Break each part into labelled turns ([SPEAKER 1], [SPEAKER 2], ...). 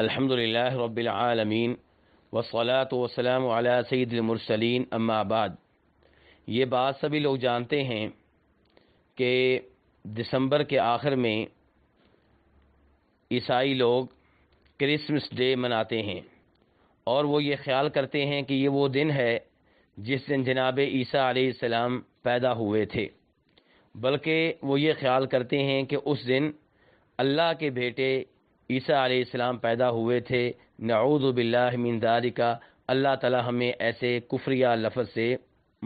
[SPEAKER 1] अल्हम्दुलिल्लाह रब्बिल आलमीन वसलात वसलाम अला सैदमरसलिन अम्माबाद ये बात सभी लोग जानते हैं कि दिसंबर के आखिर में ईसाई लोग क्रिसमस डे मनाते हैं और वो ये ख्याल करते हैं कि ये वो दिन है जिस दिन जनाब ईसा आसमाम पैदा हुए थे बल्कि वो ये ख्याल करते हैं कि उस दिन अल्लाह के बेटे ईसा आसमाम पैदा हुए थे नऊदबिल्लामिनदारी का अल्लाह तला हमें ऐसे कुफ्रिया लफज से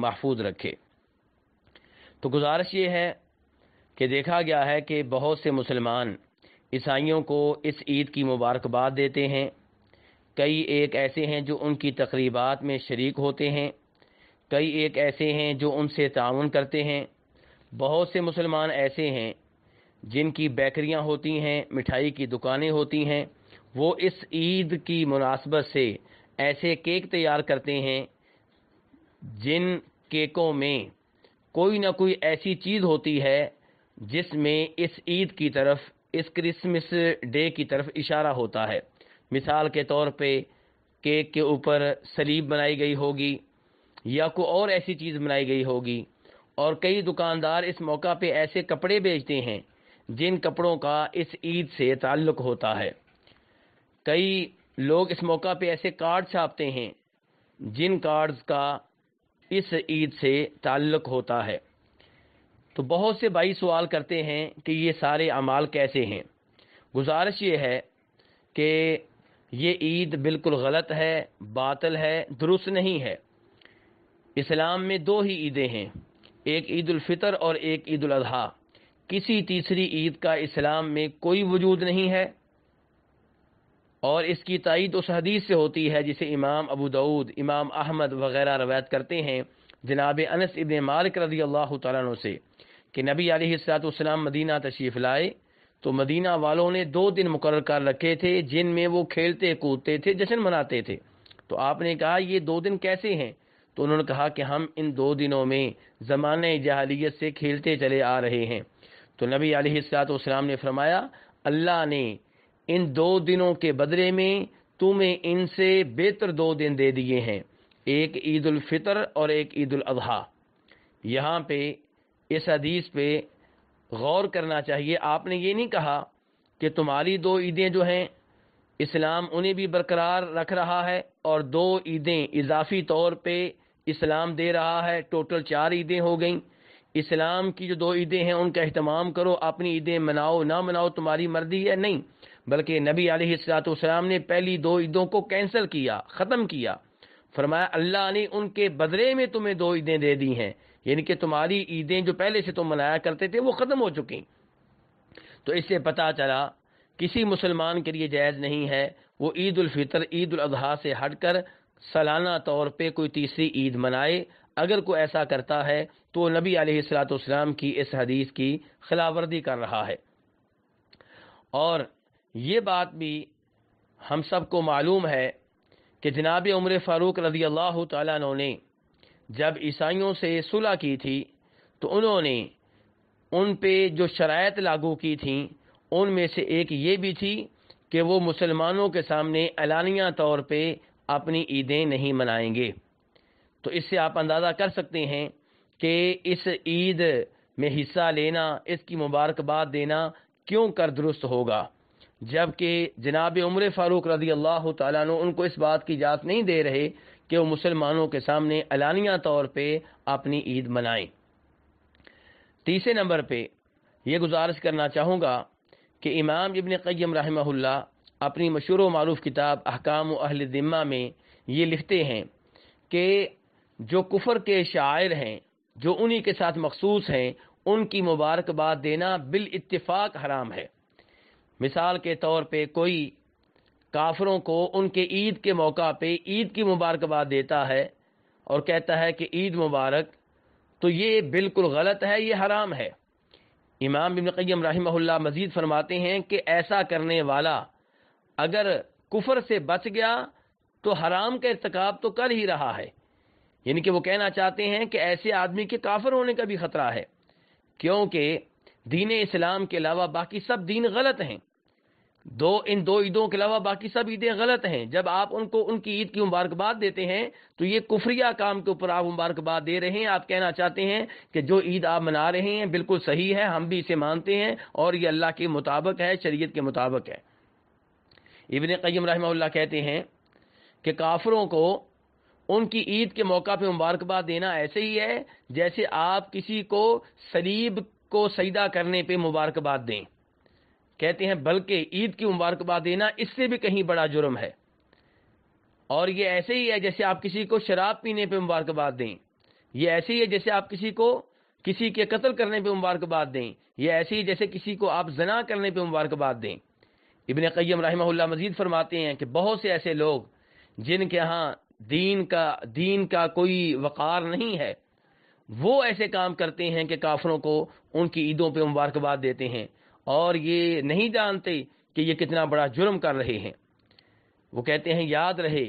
[SPEAKER 1] महफूज रखे तो गुजारिश ये है कि देखा गया है कि बहुत से मुसलमान ईसाइयों को इस ईद की मुबारकबाद देते हैं कई एक ऐसे हैं जो उनकी तकरीबात में शरीक होते हैं कई एक ऐसे हैं जो उनसे ताउन करते हैं बहुत से मुसलमान ऐसे हैं जिनकी बेकरियां होती हैं मिठाई की दुकानें होती हैं वो इस ईद की मुनासबत से ऐसे केक तैयार करते हैं जिन केकों में कोई ना कोई ऐसी चीज़ होती है जिसमें इस ईद की तरफ इस क्रिसमस डे की तरफ इशारा होता है मिसाल के तौर पे केक के ऊपर सलीब बनाई गई होगी या कोई और ऐसी चीज़ बनाई गई होगी और कई दुकानदार इस मौका पे ऐसे कपड़े बेचते हैं जिन कपड़ों का इस ईद से ताल्लुक़ होता है कई लोग इस मौका पे ऐसे कार्ड छापते हैं जिन कार्ड्स का इस ईद से ताल्लुक़ होता है तो बहुत से भाई सवाल करते हैं कि ये सारे अमाल कैसे हैं गुजारिश ये है कि ये ईद बिल्कुल गलत है बातल है दुरुस्त नहीं है इस्लाम में दो ही ईदें हैं एक ईद और एक ईद किसी तीसरी ईद का इस्लाम में कोई वजूद नहीं है और इसकी तइद उस हदीस से होती है जिसे इमाम अबू दाऊद इमाम अहमद वगैरह रवायत करते हैं जनाब अनस इबन मालिक रजी अल्लाह तु से कि नबी आलतम मदीना तशरीफ़ लाए तो मदीना वालों ने दो दिन मुकर कर रखे थे जिनमें वो खेलते कूदते थे जश्न मनाते थे तो आपने कहा ये दो दिन कैसे हैं तो उन्होंने कहा कि हम इन दो दिनों में ज़माने जहालियत से खेलते चले आ रहे हैं तो नबी आलतम ने फरमाया अल्लाह ने इन दो दिनों के बदले में तुम्हें इनसे बेहतर दो दिन दे दिए हैं एक ईद फितर और एक ईद अजी यहाँ पे इस हदीस पे गौर करना चाहिए आपने ये नहीं कहा कि तुम्हारी दो ईदें जो हैं इस्लाम उन्हें भी बरकरार रख रहा है और दो ईदें इजाफी तौर पे इस्लाम दे रहा है टोटल चार ईदें हो गई इस्लाम की जो दो ईदें हैं उनका अहतमाम करो अपनी ईदें मनाओ ना मनाओ तुम्हारी मर्जी है नहीं बल्कि नबी आलतम ने पहली दो ईदों को कैंसिल किया ख़त्म किया फरमाया अल्लाह ने उनके बदले में तुम्हें दो ईदें दे दी हैं यानी कि तुम्हारी ईदें जो पहले से तुम मनाया करते थे वो ख़त्म हो चुकी तो इससे पता चला किसी मुसलमान के लिए जायज़ नहीं है वो ईद उल फितर ईद उल अजहा से हटकर सालाना तौर पे कोई तीसरी ईद मनाए अगर कोई ऐसा करता है तो नबी आलतम की इस हदीस की खिलाफवर्दी कर रहा है और ये बात भी हम सबको मालूम है कि जनाब उम्र फ़ारूक रजी अल्लाह तु ने जब ईसाइयों से सुलह की थी तो उन्होंने उन पे जो शरात लागू की थी उनमें से एक ये भी थी कि वो मुसलमानों के सामने अलानिया तौर पे अपनी ईदें नहीं मनाएंगे तो इससे आप अंदाज़ा कर सकते हैं कि इस ईद में हिस्सा लेना इसकी मुबारकबाद देना क्यों कर दुरुस्त होगा जबकि जनाब उम्र फ़ारूक रजी अल्लाह तु उनको इस बात की इजाज़त नहीं दे रहे कि वो मुसलमानों के सामने अलानिया तौर पर अपनी ईद मनाएं तीसरे नंबर पर यह गुजारिश करना चाहूँगा कि इमाम इबन क़यम रहमहुल्ला अपनी मशहूर मरूफ किताब अहकाम अहल दिमा में ये लिखते हैं कि जो कुफर के शायर हैं जो उन्हीं के साथ मखसूस हैं उनकी मुबारकबाद देना बिल इत्तिफाक हराम है मिसाल के तौर पर कोई काफरों को उनके ईद के मौका पर ईद की मुबारकबाद देता है और कहता है कि ईद मुबारक तो ये बिल्कुल गलत है ये हराम है इमाम इबन कैम रही मजीद फरमाते हैं कि ऐसा करने वाला अगर कुफर से बच गया तो हराम का इरतकब तो कर ही रहा है यानी कि वो कहना चाहते हैं कि ऐसे आदमी के काफ़र होने का भी खतरा है क्योंकि दीन इस्लाम के अलावा बाकी सब दीन गलत हैं दो इन दो ईदों के अलावा बाकी सब ईदें गलत हैं जब आप उनको उनकी ईद की मुबारकबाद देते हैं तो ये कुफरिया काम के ऊपर आप मुबारकबाद दे रहे हैं आप कहना चाहते हैं कि जो ईद आप मना रहे हैं बिल्कुल सही है हम भी इसे मानते हैं और ये अल्लाह के मुताबिक है शरीयत के मुताबिक है इबन कईम रहमल्ला कहते हैं कि काफ़रों को उनकी ईद के मौका पे मुबारकबाद देना ऐसे ही है जैसे आप किसी को सलीब को सईदा करने पे मुबारकबाद दें कहते हैं बल्कि ईद की मुबारकबाद देना इससे भी कहीं बड़ा जुर्म है और ये ऐसे ही है जैसे आप किसी को शराब पीने पे मुबारकबाद दें ये ऐसे ही है जैसे आप किसी को किसी के कत्ल करने पे मुबारकबाद दें यह ऐसे ही जैसे किसी को आप जना करने पे मुबारकबाद दें इबन कैम रही मजीद फरमाते हैं कि बहुत से ऐसे लोग जिनके यहाँ दीन का दीन का कोई वक़ार नहीं है वो ऐसे काम करते हैं कि काफरों को उनकी ईदों पर मुबारकबाद देते हैं और ये नहीं जानते कि ये कितना बड़ा जुर्म कर रहे हैं वो कहते हैं याद रहे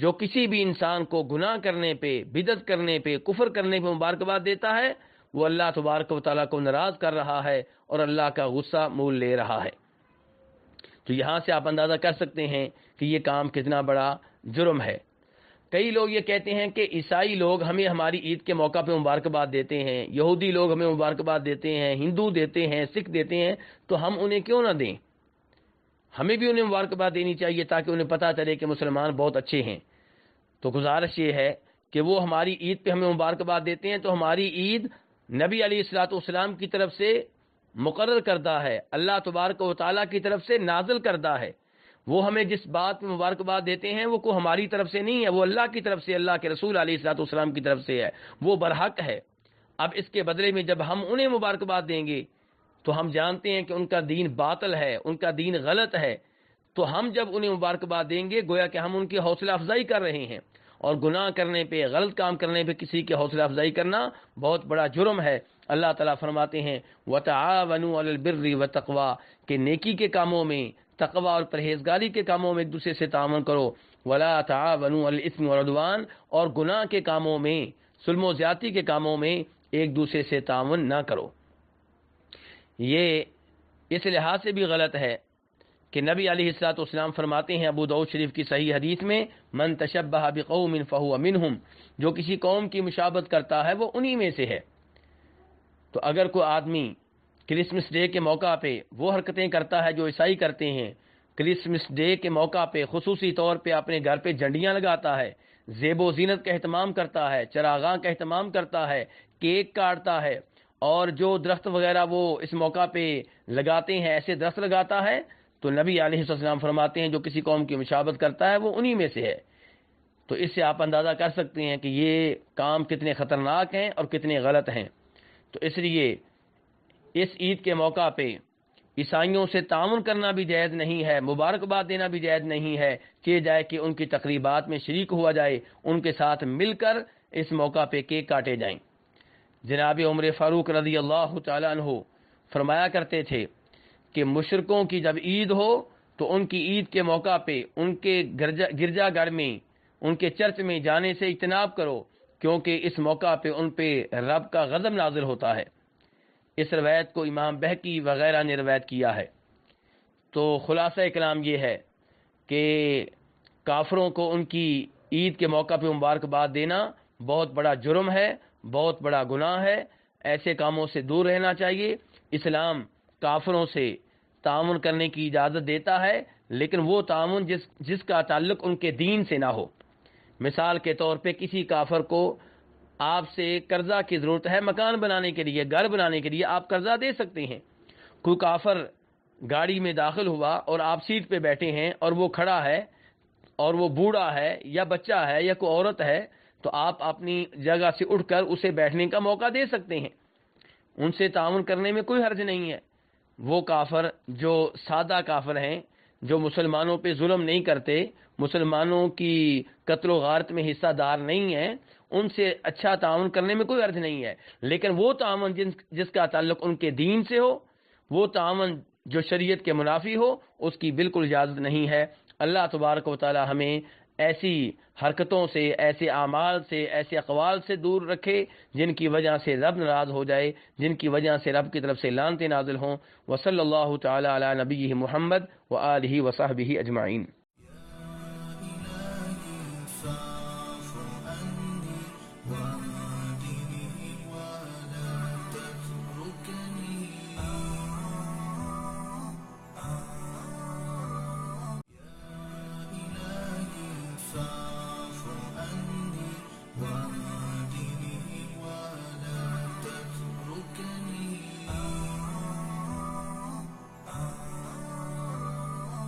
[SPEAKER 1] जो किसी भी इंसान को गुनाह करने पे बिदत करने पे कुफर करने पे मुबारकबाद देता है वो अल्लाह तबारक वाली को नाराज़ कर रहा है और अल्लाह का गुस्सा मोल ले रहा है तो यहाँ से आप अंदाज़ा कर सकते हैं कि ये काम कितना बड़ा जुर्म है कई लोग ये कहते हैं कि ईसाई लोग हमें हमारी ईद के मौका पे मुबारकबाद देते हैं यहूदी लोग हमें मुबारकबाद देते हैं हिंदू देते हैं सिख देते हैं तो हम उन्हें क्यों ना दें हमें भी उन्हें मुबारकबाद देनी चाहिए ताकि उन्हें पता चले कि मुसलमान बहुत अच्छे हैं तो गुजारिश ये है कि वो हमारी ईद पे हमें मुबारकबाद देते हैं तो हमारी ईद नबी अली सलाम की तरफ से मुकर करदा है अल्लाह तबारक वाली की तरफ से नाजल करदा है वो हमें जिस बात में मुबारकबाद देते हैं वो को हमारी तरफ से नहीं है वो अल्लाह की तरफ से अल्लाह के रसूल अलीसलाम की तरफ से है वो बरहक है अब इसके बदले में जब हम उन्हें मुबारकबाद देंगे तो हम जानते हैं कि उनका दीन बातल है उनका दीन गलत है तो हम जब उन्हें मुबारकबाद देंगे गोया कि हम उनकी हौसला अफजाई कर रहे हैं और गुनाह करने पे गलत काम करने पे किसी की हौसला अफजाई करना बहुत बड़ा जुर्म है अल्लाह ताला फरमाते हैं वतावनु अलबिर्री व तकवा के नेकी के कामों में तकवा और परहेजगारी के कामों में एक दूसरे से तावन करो वला तावनु अलस्म वरदवान और गुनाह के कामों में सुलम ज़्यादती के कामों में एक दूसरे से तावन ना करो ये इस लिहाज से भी गलत है कि नबी अलीसलाम फरमाते हैं अबू दाऊद शरीफ की सही हदीस में मन तशब्बह बिकौमिन फ़हु अमिन जो किसी कौम की मुशाबत करता है वो उन्हीं में से है तो अगर कोई आदमी क्रिसमस डे के मौका पे वो हरकतें करता है जो ईसाई करते हैं क्रिसमस डे के मौका पे खसूसी तौर पे अपने घर पे झंडियाँ लगाता है जेबो जीनत का एहतमाम करता है चरागाह का एहतमाम करता है केक काटता है और जो दरख्त वगैरह वो इस मौका पे लगाते हैं ऐसे दरख्त लगाता है तो नबी आलम फरमाते हैं जो किसी कौम की मुशाबत करता है वो उन्हीं में से है तो इससे आप अंदाज़ा कर सकते हैं कि ये काम कितने ख़तरनाक हैं और कितने गलत हैं तो इसलिए इस ईद के मौका पे ईसाइयों से ताउन करना भी जायज़ नहीं है मुबारकबाद देना भी जायज़ नहीं है किए जाए कि उनकी तकरीबात में शरीक हुआ जाए उनके साथ मिलकर इस मौका पे केक काटे जाएं जनाब उमर फ़ारूक रजी अल्लाह तरमाया करते थे कि मुशरकों की जब ईद हो तो उनकी ईद के मौका पे उनके गिरजा घर में उनके चर्च में जाने से इजतनाब करो क्योंकि इस मौका पे उन पे रब का गजब नाजिल होता है इस रवायत को इमाम बहकी वगैरह ने रवायत किया है तो खुलासा कलाम यह है कि काफरों को उनकी ईद के मौका पे मुबारकबाद देना बहुत बड़ा जुर्म है बहुत बड़ा गुनाह है ऐसे कामों से दूर रहना चाहिए इस्लाम काफरों से तान करने की इजाज़त देता है लेकिन वो तान जिस जिसका ताल्लुक उनके दीन से ना हो मिसाल के तौर पे किसी काफर को आपसे कर्ज़ा की ज़रूरत है मकान बनाने के लिए घर बनाने के लिए आप कर्ज़ा दे सकते हैं कोई काफर गाड़ी में दाखिल हुआ और आप सीट पे बैठे हैं और वो खड़ा है और वो बूढ़ा है या बच्चा है या कोई औरत है तो आप अपनी जगह से उठकर उसे बैठने का मौका दे सकते हैं उनसे ताउन करने में कोई हर्ज नहीं है वो काफर जो सादा काफर हैं जो मुसलमानों पे जुल्म नहीं करते मुसलमानों की कत्ल गारत में हिस्सादार नहीं है उनसे अच्छा तान करने में कोई अर्ज नहीं है लेकिन वो तान जिन जिसका ताल्लुक उनके दीन से हो वो तान जो शरीयत के मुनाफी हो उसकी बिल्कुल इजाज़त नहीं है अल्लाह तबारक वाली हमें ऐसी हरकतों से ऐसे आमाल से ऐसे अकवाल से दूर रखे जिनकी वजह से रब नाराज़ हो जाए जिनकी वजह से रब की तरफ से लानते नाजिल हों वसल तबी महमद व आलही वसाहबी अजमाइन